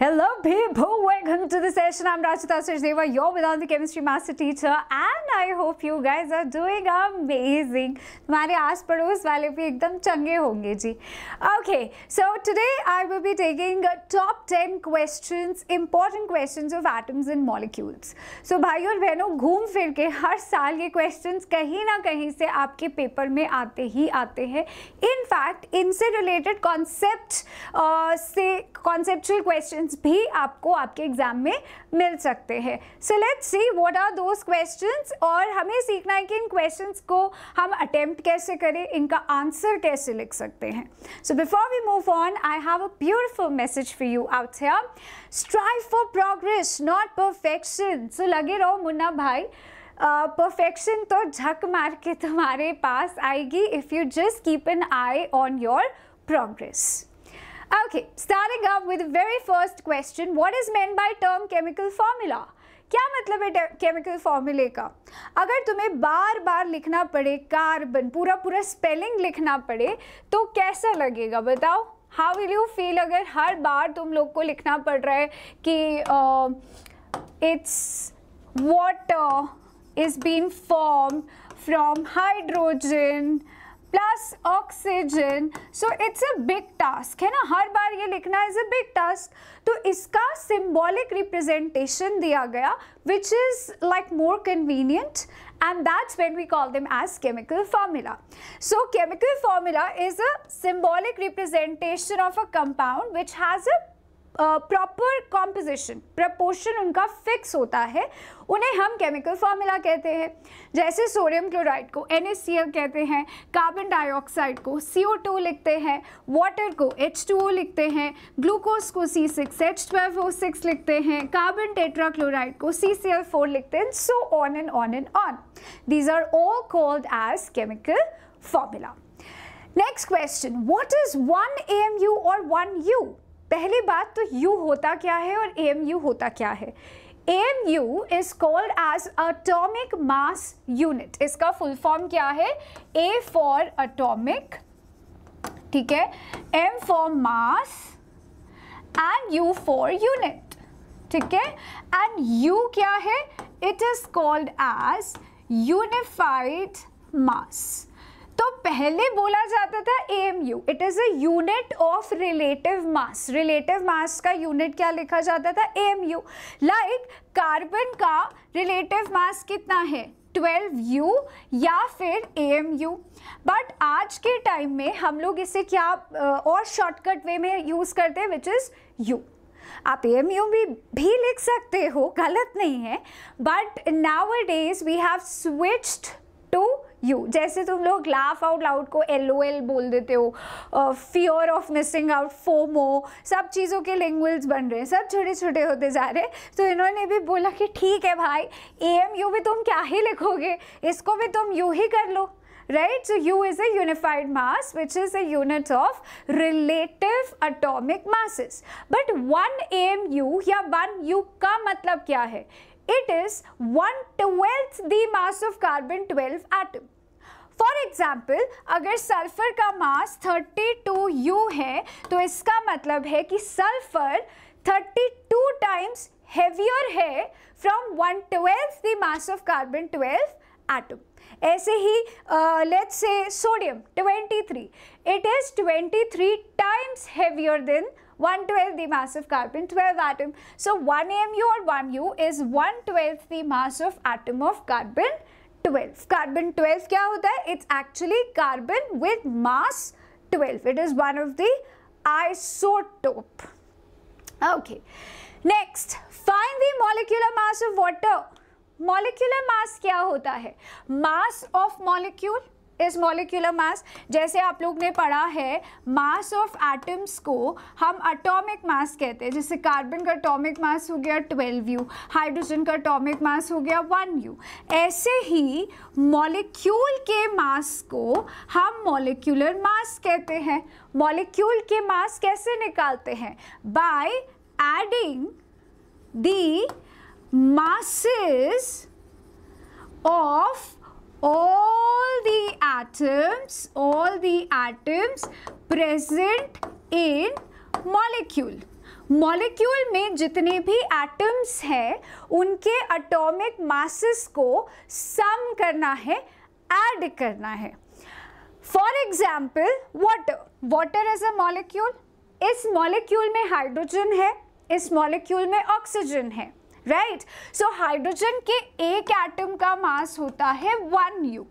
Hello, people. Welcome to the session. I'm Rajita Sirjeva, your Vedanta chemistry master teacher, and I hope you guys are doing amazing. हमारे आस पड़ोस वाले भी एकदम चंगे होंगे जी Okay, so today I will be taking top 10 questions, important questions of atoms and molecules. So भाई और बहनों घूम फिर के हर साल ये questions कहीं ना कहीं से आपके paper में आते ही आते हैं In fact, इनसे related concept uh, से conceptual questions क्वेश्चंस भी आपको आपके एग्जाम में मिल सकते हैं so let's see what are those questions और हमें सीखना है कि इन क्वेश्चंस को हम अटेम्प्ट कैसे करें इनका आंसर कैसे लिख सकते हैं so before we move on I have a beautiful message for you out here strive for progress not perfection so लगे रहो मुन्ना भाई परफेक्शन uh, तो झक मार के तुम्हारे पास आएगी if you just keep an eye on your progress Okay, starting up with the very first question, what is meant by term chemical formula? क्या मतलब है केमिकल फॉर्मूले का अगर तुम्हें बार बार लिखना पड़े कार्बन पूरा पूरा स्पेलिंग लिखना पड़े तो कैसा लगेगा बताओ हाउ विल यू फील अगर हर बार तुम लोग को लिखना पड़ रहा है कि it's water is been form from hydrogen plus oxygen so it's a big task है ना हर बार ये लिखना इज अ बिग टास्क तो इसका सिंबॉलिक रिप्रेजेंटेशन दिया गया which is like more convenient and that's when we call them as chemical formula so chemical formula is a symbolic representation of a compound which has a proper composition proportion उनका fix होता है उन्हें हम chemical formula कहते हैं जैसे sodium chloride को N कहते हैं कार्बन डाइऑक्साइड को सी लिखते हैं वाटर को एच लिखते हैं ग्लूकोज को सी सिक्स लिखते हैं कार्बन टेट्राक्लोराइड को फोर लिखते हैं so on and on and on these are all called as chemical formula next question what is one M U और वन यू पहली बात तो यू होता क्या है और एम यू होता क्या है M U is called as atomic mass unit इसका फुल फॉर्म क्या है ए फॉर अटोमिक ठीक है M for mass and U for unit ठीक है एंड यू क्या है it is called as unified mass तो पहले बोला जाता था A M U it is a unit of relative mass relative mass का यूनिट क्या लिखा जाता था A M U like carbon का रिलेटिव मास कितना है 12u या फिर amu बट आज के टाइम में हम लोग इसे क्या और शॉर्टकट वे में यूज़ करते हैं विच इज़ u आप एम यू भी, भी लिख सकते हो गलत नहीं है but now days we have switched to U जैसे तुम लोग लाफ आउट लाउड को एल ओ एल बोल देते हो fear of missing out FOMO सब चीज़ों के लैंग्वेज बन रहे हैं सब छोटे छोटे होते जा रहे तो इन्होंने भी बोला कि ठीक है भाई ए एम यू भी तुम क्या ही लिखोगे इसको भी तुम यू ही कर लो right so U is a unified mass which is a unit of relative atomic masses but one M U या वन यू का मतलब क्या है it is 1 twelfth the mass of carbon 12 atom for example अगर sulphur का mass thirty two you है तो इसका मतलब है कि sulphur thirty two times heavier है from one twelfth the mass of carbon 12 atom ऐसे ही let's say sodium 23 it is 23 times heavier than 1/12 the mass of carbon 12 atom. So 1 AMU or 1U is 1/12 the mass of atom of carbon 12. Carbon 12 क्या होता है It's actually carbon with mass 12. It is one of the isotope. Okay. Next, find the molecular mass of water. Molecular mass क्या होता है Mass of molecule इस molecular mass जैसे आप लोग ने पढ़ा है मास ऑफ एटम्स को हम अटोमिक मास कहते हैं जैसे कार्बन का अटोमिक मास हो गया ट्वेल्व यू हाइड्रोजन का अटोमिक मास हो गया वन यू ऐसे ही मॉलिक्यूल के मास को हम मॉलिक्यूलर मास कहते हैं मॉलिक्यूल के मास कैसे निकालते हैं by adding the masses of all atoms, all the atoms present in molecule. Molecule में जितने भी एटम्स हैं उनके एटॉमिक मासेस को सम करना है ऐड करना है for example water water as a molecule इस मॉलिक्यूल में हाइड्रोजन है इस मॉलिक्यूल में ऑक्सीजन है राइट सो हाइड्रोजन के एक एटम का मास होता है वन यू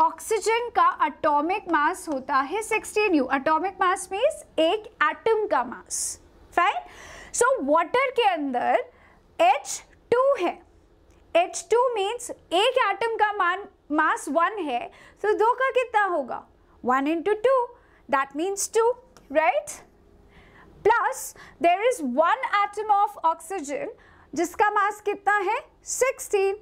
ऑक्सीजन का अटोमिक मास होता है sixteen U atomic mass means एक एटम का मास फाइन सो वाटर के अंदर एच टू है एच टू मीन्स एक एटम का मान मास वन है तो दो का कितना होगा one into two that means two right plus there is one atom of oxygen जिसका मास कितना है 16 सो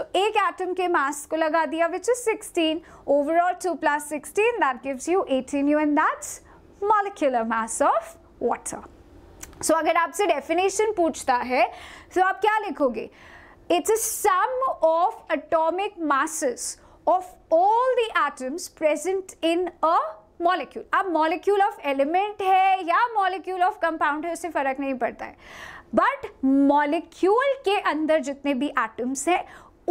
so, एक एटम के मास को लगा दिया which is 16 overall 2 plus 16 that gives you 18 U and that's molecular mass of water so अगर आपसे डेफिनेशन पूछता है तो so आप क्या लिखोगे it's a sum of atomic masses of all the atoms present in a molecule अब molecule of element है या मॉलिक्यूल ऑफ कंपाउंड है उससे फ़र्क नहीं पड़ता है बट मॉलिक्यूल के अंदर जितने भी एटम्स हैं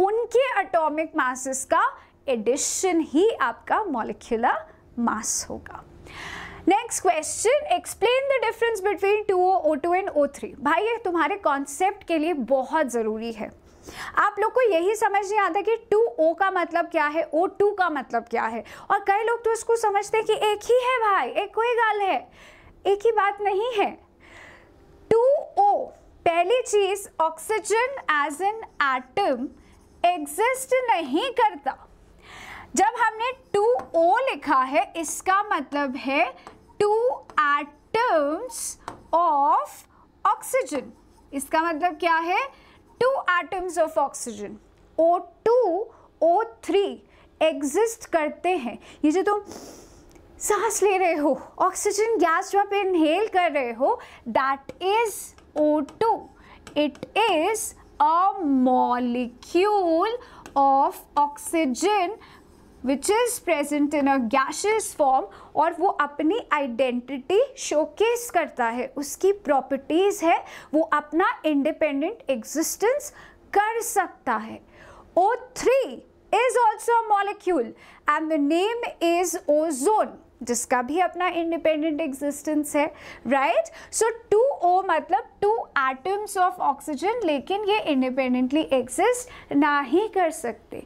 उनके एटॉमिक मासेस का एडिशन ही आपका मॉलिक्यूलर मास होगा next question explain the difference between two O O two and O three भाई ये तुम्हारे कॉन्सेप्ट के लिए बहुत ज़रूरी है आप लोग को यही समझ नहीं आता कि टू ओ का मतलब क्या है ओ टू का मतलब क्या है और कई लोग तो इसको समझते हैं कि एक ही है भाई एक कोई गाल है एक ही बात नहीं है ओ पहली चीज oxygen as an atom exist नहीं करता जब हमने टू ओ लिखा है इसका मतलब है टू एटम्स ऑफ ऑक्सीजन इसका मतलब क्या है two atoms of oxygen O two O three exist करते हैं ये जो तुम सांस ले रहे हो ऑक्सीजन गैस जो आप इनहेल कर रहे हो that is O2. It is a molecule of oxygen which is present in a gaseous form और वो अपनी identity showcase करता है उसकी properties है वो अपना independent existence कर सकता है O3 is also a molecule and the name is ozone. जिसका भी अपना इंडिपेंडेंट एग्जिस्टेंस है राइट सो टू ओ मतलब टू एटम्स ऑफ ऑक्सीजन लेकिन ये इंडिपेंडेंटली एग्जिस्ट ना ही कर सकते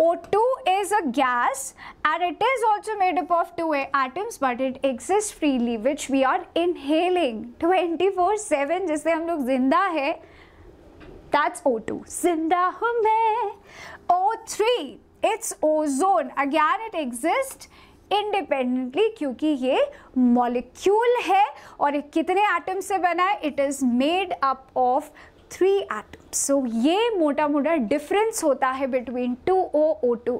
O two is a gas and it is also made up of two atoms but it exist freely which we are inhaling twenty four seven जिससे हम लोग जिंदा है दैट्स ओ टू जिंदा हूँ मैं O three it's ozone again it exist independently क्योंकि ये मॉलिक्यूल है और ये कितने एटम से बना है it is made up of three atoms so ये मोटा मोटा डिफरेंस होता है between two O O two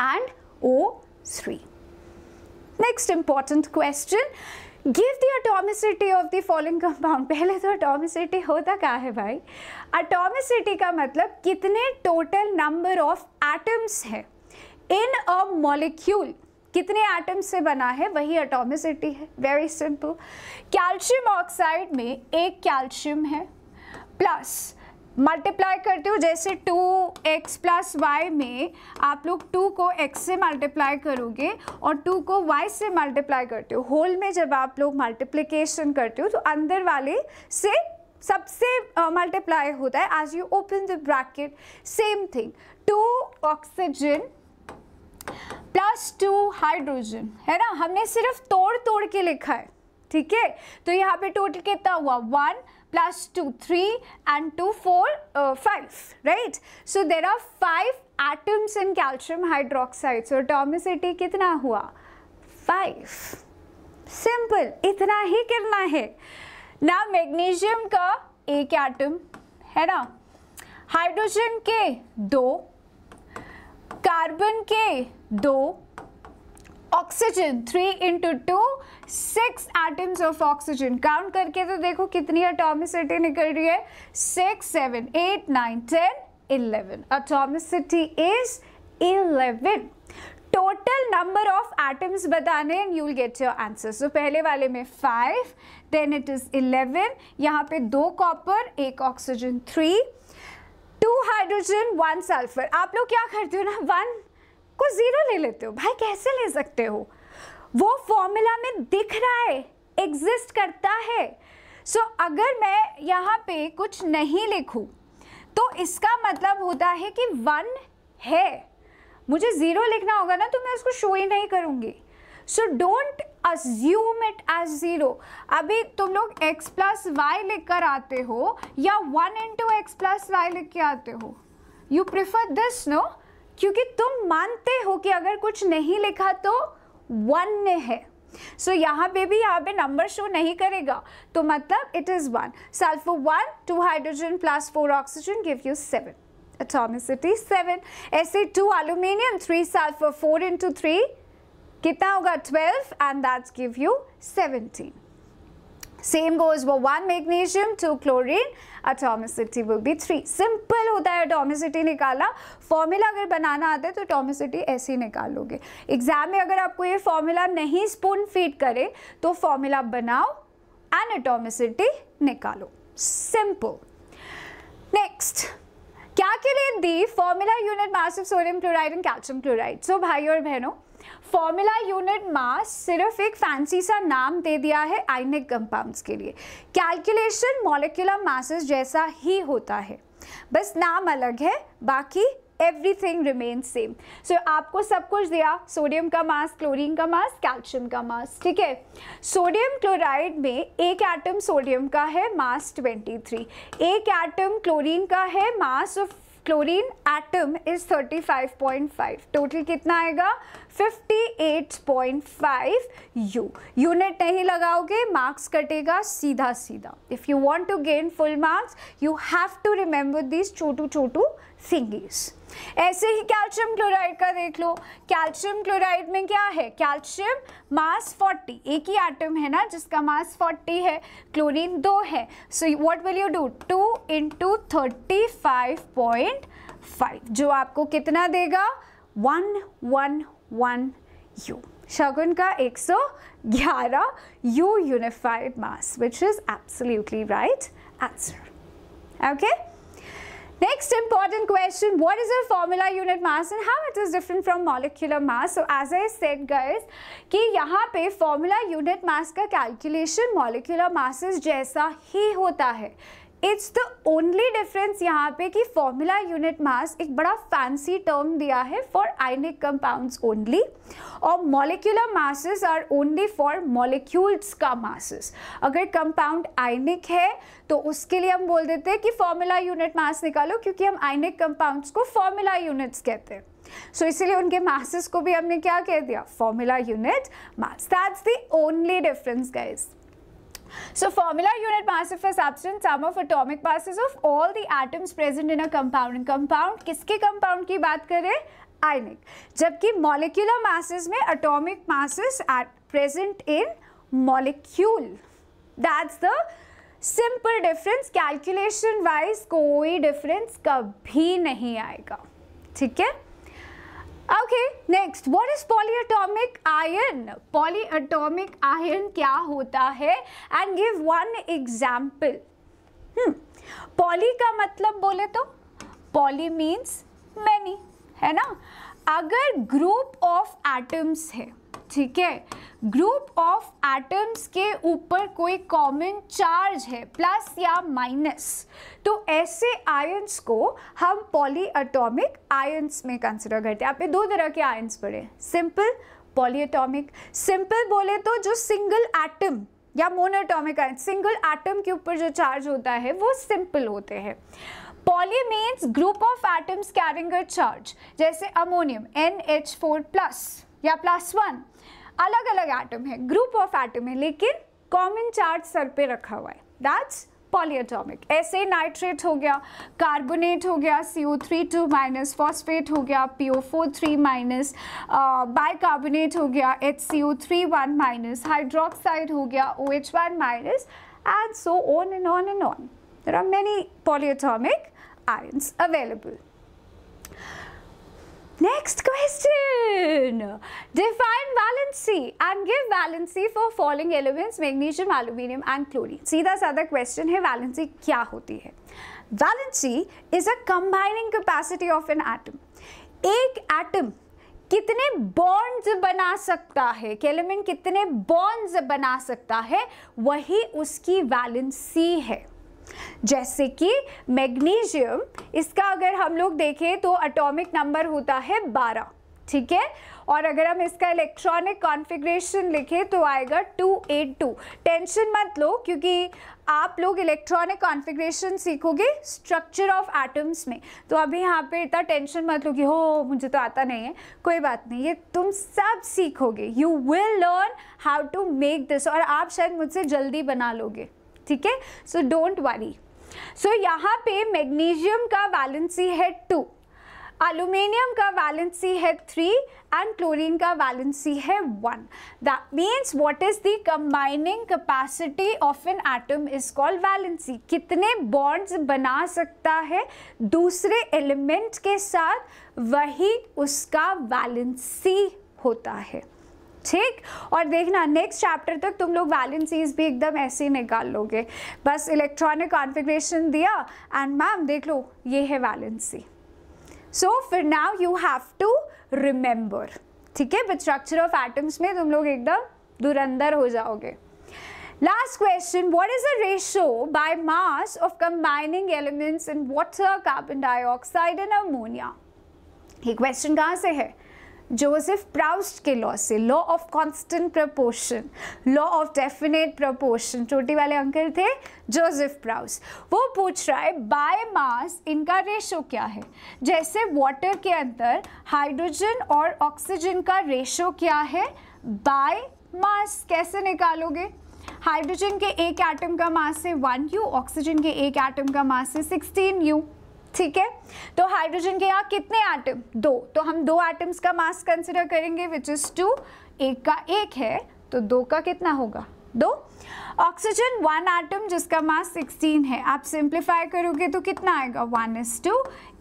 and O three next important question give the atomicity of the following compound पहले तो अटोमिसिटी होता क्या है भाई अटोमिसिटी का मतलब कितने टोटल नंबर ऑफ एटम्स है इन अ मॉलिक्यूल कितने एटम्स से बना है वही अटोमिसिटी है वेरी सिंपल कैल्शियम ऑक्साइड में एक कैल्शियम है प्लस मल्टीप्लाई करते हो जैसे टू एक्स प्लस वाई में आप लोग टू को x से मल्टीप्लाई करोगे और टू को y से मल्टीप्लाई करते हो होल में जब आप लोग मल्टीप्लीकेशन करते हो तो अंदर वाले से सबसे मल्टीप्लाई uh, होता है as you open the bracket same thing two oxygen plus two hydrogen है ना हमने सिर्फ तोड़ तोड़ के लिखा है ठीक है तो यहाँ पे टोटल कितना हुआ one plus two three and two four five right so there are five atoms in calcium hydroxide so atomicity कितना हुआ फाइव सिंपल इतना ही करना है ना मैग्नीशियम का एक एटम है ना हाइड्रोजन के दो कार्बन के दो oxygen three into two six atoms of oxygen count करके तो देखो कितनी अटोमिसिटी निकल रही है six seven eight nine ten eleven atomicity is eleven total number of atoms बताने and you will get your answer so पहले वाले में five then it is eleven यहाँ पे दो कॉपर एक oxygen three two hydrogen one sulphur आप लोग क्या करते हो ना वन को ज़ीरो ले लेते हो भाई कैसे ले सकते हो वो फॉर्मूला में दिख रहा है एग्जिस्ट करता है सो so, अगर मैं यहाँ पे कुछ नहीं लिखूँ तो इसका मतलब होता है कि वन है मुझे ज़ीरो लिखना होगा ना तो मैं उसको शो ही नहीं करूँगी so don't assume it as zero अभी तुम लोग x प्लस वाई लिख कर आते हो या one into X plus Y लिख के आते हो यू प्रिफर दिस नो क्योंकि तुम मानते हो कि अगर कुछ नहीं लिखा तो वन है सो so, यहाँ पे भी यहाँ पे नंबर शो नहीं करेगा तो मतलब it is one sulphur one two hydrogen plus four oxygen give you seven seven ऐसे two aluminium three sulfur four into three कितना होगा 12 and that's give you 17 same goes वो one magnesium two chlorine atomicity will be three simple होता है atomicity निकाला formula अगर बनाना आता है तो अटोमिसिटी ऐसे ही निकाल लोगे एग्जाम में अगर आपको ये फॉर्मूला नहीं स्पून फीड करे तो फॉर्मूला बनाओ एंड अटोमिसिटी निकालो सिंपल नेक्स्ट क्या के लिए the formula unit masses sodium chloride and calcium chloride so भाई और बहनों फॉर्मूला यूनिट मास सिर्फ एक फैंसी सा नाम दे दिया है आइनिक कंपाउंड्स के लिए कैलकुलेशन मॉलिकुलर मासेस जैसा ही होता है बस नाम अलग है बाकी एवरीथिंग रिमेन सेम सो आपको सब कुछ दिया सोडियम का मास क्लोरीन का मास कैल्शियम का मास ठीक है सोडियम क्लोराइड में एक एटम सोडियम का है मास 23 एक एटम क्लोरीन का है mass of chlorine atom is 35.5 total कितना आएगा 58.5 यू यूनिट नहीं लगाओगे मार्क्स कटेगा सीधा सीधा if you want to gain full marks you have to remember this छोटू छोटू सिंगीस ऐसे ही कैल्शियम क्लोराइड का देख लो कैल्शियम क्लोराइड में क्या है कैल्शियम मास 40 एक ही एटम है ना जिसका मास 40 है क्लोरीन दो है so what will you do two into thirty जो आपको कितना देगा वन वन वन यू शगुन का 111 u unified mass which is absolutely right answer okay Next important question, what is a formula unit mass and how it is different from molecular mass? So as I said guys, कि यहाँ pe formula unit mass ka calculation molecular masses jaisa hi hota hai. It's the only difference यहाँ पे कि formula unit मास एक बड़ा fancy term दिया है for ionic compounds only और molecular masses are only for molecules का मासेस अगर कंपाउंड आयनिक है तो उसके लिए हम बोल देते हैं कि फॉर्मूला यूनिट मास निकालो क्योंकि हम आयनिक कंपाउंड्स को फॉर्मूला यूनिट्स कहते हैं सो so, इसीलिए उनके मासेस को भी हमने क्या कह दिया formula unit mass that's the only difference guys So formula unit mass of a substance sum of atomic masses of all the atoms present in a compound. Compound किसके compound की बात करें ionic. जबकि molecular masses में atomic masses are present in molecule. That's the simple difference calculation wise कोई difference कभी नहीं आएगा ठीक है okay next what is polyatomic ion polyatomic ion क्या होता है and give one example poly का मतलब बोले तो पॉली मीन्स मैनी है ना अगर ग्रुप ऑफ एटम्स है ठीक है ग्रुप ऑफ एटम्स के ऊपर कोई कॉमन चार्ज है प्लस या माइनस तो ऐसे आयंस को हम पॉलीअटोमिक आयंस में कंसिडर करते हैं आपने दो तरह के आयंस पढ़े सिंपल पॉलीअटोमिक सिंपल बोले तो जो सिंगल एटम या मोनोटॉमिक आयन सिंगल एटम के ऊपर जो चार्ज होता है वो सिंपल होते हैं poly means group of atoms carrying a charge जैसे ammonium N H four plus या प्लस वन अलग अलग एटम है ग्रुप ऑफ एटम है लेकिन कॉमन चार्ज सर पे रखा हुआ है दैट्स पॉलीएटॉमिक ऐसे नाइट्रेट हो गया कार्बोनेट हो गया C O three two minus phosphate हो गया P O four three minus bicarbonate हो गया H C O three one minus hydroxide हो गया O H one minus and so on and on and on there are many polyatomic ions available Next question. Define valency and give valency for falling elements magnesium, aluminium and chlorine. See the other question है valency क्या होती है Valency is a combining capacity of an atom. एक atom कितने bonds बना सकता है कि एलिमेंट कितने बॉन्ड्स बना सकता है वही उसकी वैलेंसी है जैसे कि मैग्नीशियम इसका अगर हम लोग देखें तो अटोमिक नंबर होता है बारह ठीक है और अगर हम इसका इलेक्ट्रॉनिक कॉन्फ़िगरेशन लिखें तो आएगा 282 टेंशन मत लो क्योंकि आप लोग इलेक्ट्रॉनिक कॉन्फ़िगरेशन सीखोगे स्ट्रक्चर ऑफ एटम्स में तो अभी यहाँ पे इतना टेंशन मत लो कि हो मुझे तो आता नहीं है कोई बात नहीं ये तुम सब सीखोगे you will learn how to make this और आप शायद मुझसे जल्दी बना लोगे ठीक है so don't worry so so, यहाँ पे मैग्नीशियम का वैलेंसी है टू aluminium का वैलेंसी है थ्री एंड क्लोरीन का वैलेंसी है one that means what is the combining capacity of an atom is called valency कितने बॉन्ड्स बना सकता है दूसरे एलिमेंट के साथ वही उसका वैलेंसी होता है ठीक और देखना नेक्स्ट चैप्टर तक तुम लोग वैलेंसीज भी एकदम ऐसे ही निकाल लोगे बस इलेक्ट्रॉनिक कॉन्फ़िगरेशन दिया एंड मैम देख लो ये है वैलेंसी सो फिर now you have to remember ठीक है बट स्ट्रक्चर ऑफ एटम्स में तुम लोग एकदम दुरंदर हो जाओगे last question what is the ratio by mass of combining elements in water carbon dioxide and ammonia ये क्वेश्चन कहाँ से है जोसेफ प्राउस्ट के लॉ से law of constant proportion law of definite proportion छोटे वाले अंकल थे जोसेफ प्राउस वो पूछ रहा है बाय मास इनका रेशो क्या है जैसे वाटर के अंदर हाइड्रोजन और ऑक्सीजन का रेशो क्या है बाय मास कैसे निकालोगे हाइड्रोजन के एक एटम का मास है वन यू ऑक्सीजन के एक एटम का मास है सिक्सटीन यू ठीक है तो हाइड्रोजन के यहाँ कितने आटम दो तो हम दो एटम्स का मास कंसिडर करेंगे विच इज़ टू एक का एक है तो दो का कितना होगा दो ऑक्सीजन वन आइटम जिसका मास 16 है आप सिंप्लीफाई करोगे तो कितना आएगा one is to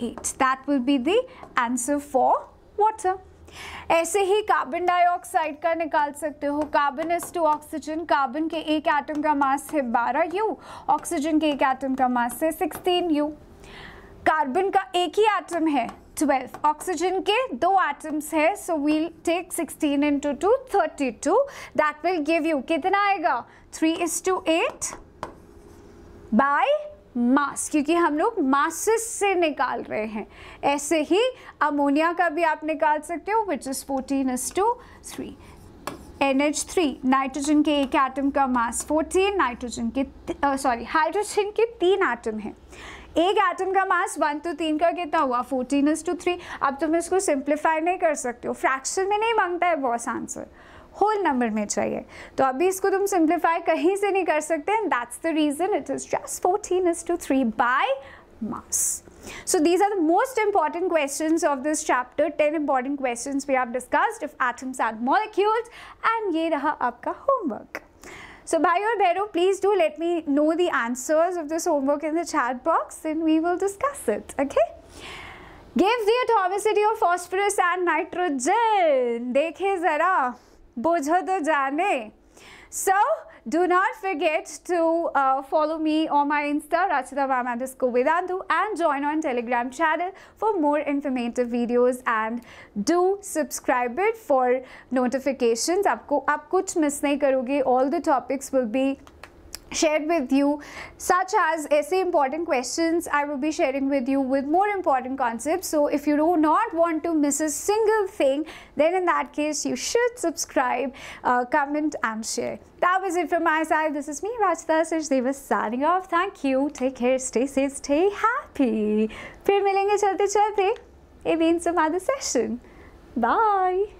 eight that will be the answer for water ऐसे ही कार्बन डाइऑक्साइड का निकाल सकते हो carbon is to oxygen carbon के एक एटम का मास है 12 यू ऑक्सीजन के एक एटम का मास है 16 यू कार्बन का एक ही एटम है 12 ऑक्सीजन के दो एटम्स है so we'll take 16 into two thirty two that will give you कितना आएगा 3 is to eight by mass क्योंकि हम लोग मासिस से निकाल रहे हैं ऐसे ही अमोनिया का भी आप निकाल सकते हो which is fourteen is to three three nitrogen के एक एटम का मास फोर्टीन नाइट्रोजन के सॉरी हाइड्रोजन uh, के तीन एटम हैं एक एटम का मास वन टू तीन का कितना हुआ फोर्टीन इज टू थ्री अब तुम इसको सिंप्लीफाई नहीं कर सकते हो फ्रैक्शन में नहीं मांगता है बॉस आंसर होल नंबर में चाहिए तो अभी इसको तुम सिंप्लीफाई कहीं से नहीं कर सकते and that's the reason it is just fourteen is to three by mass So these are the most important questions of this chapter. 10 important questions we have discussed of atoms and molecules. And ये रहा आपका homework. So bhai or bhairo, please do let me know the answers of this homework in the chat box and we will discuss it. Okay? Give the atomicity of phosphorus and nitrogen. देखे जरा बुझो तो जाने So do not forget to uh, follow me on my Insta, Rachidavam underscore Vedantu and join on Telegram channel for more informative videos and do subscribe it for notifications. you, will miss All the topics will be shared with you such as essay important questions I will be sharing with you with more important concepts so if you do not want to miss a single thing then in that case you should subscribe uh, comment and share that was it from my side this is me Rajita Sachdeva signing off thank you take care stay safe stay happy फिर मिलेंगे चलते Chalte maybe in some other session bye